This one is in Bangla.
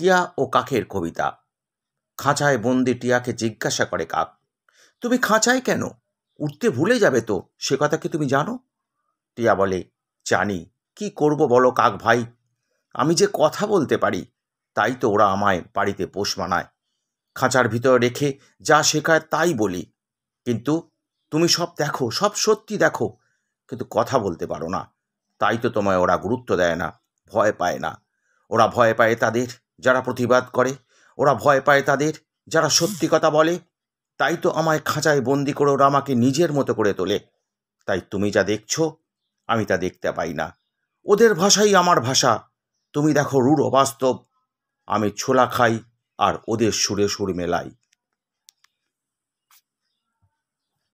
টিয়া ও কাকের কবিতা খাঁচায় বন্দি টিয়াকে জিজ্ঞাসা করে কাক তুমি খাঁচায় কেন উঠতে ভুলে যাবে তো সে কথা কি তুমি জানো টিয়া বলে জানি কি করব বলো কাক ভাই আমি যে কথা বলতে পারি তাই তো ওরা আমায় বাড়িতে পোষ মানায় খাঁচার ভিতর রেখে যা শেখায় তাই বলি কিন্তু তুমি সব দেখো সব সত্যি দেখো কিন্তু কথা বলতে পারো না তাই তো তোমায় ওরা গুরুত্ব দেয় না ভয় পায় না ওরা ভয় পায় তাদের যারা প্রতিবাদ করে ওরা ভয় পায় তাদের যারা সত্যি কথা বলে তাই তো আমায় খাঁচায় বন্দি করে ওরা আমাকে নিজের মতো করে তোলে তাই তুমি যা দেখছো আমি তা দেখতে পাই না ওদের ভাষাই আমার ভাষা তুমি দেখো রূঢ় বাস্তব আমি ছোলা খাই আর ওদের সুরে সুর মেলাই